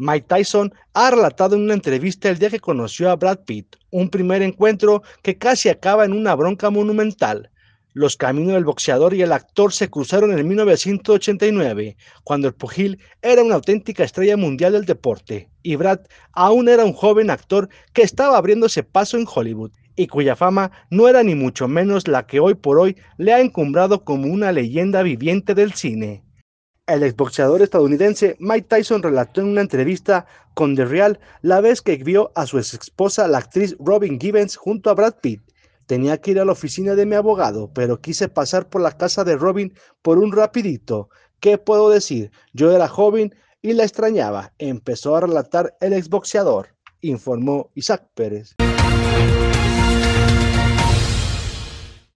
Mike Tyson ha relatado en una entrevista el día que conoció a Brad Pitt, un primer encuentro que casi acaba en una bronca monumental. Los caminos del boxeador y el actor se cruzaron en 1989, cuando el pugil era una auténtica estrella mundial del deporte, y Brad aún era un joven actor que estaba abriéndose paso en Hollywood y cuya fama no era ni mucho menos la que hoy por hoy le ha encumbrado como una leyenda viviente del cine. El exboxeador estadounidense Mike Tyson relató en una entrevista con The Real la vez que vio a su ex esposa, la actriz Robin Gibbons, junto a Brad Pitt. Tenía que ir a la oficina de mi abogado, pero quise pasar por la casa de Robin por un rapidito. ¿Qué puedo decir? Yo era joven y la extrañaba, empezó a relatar el exboxeador, informó Isaac Pérez.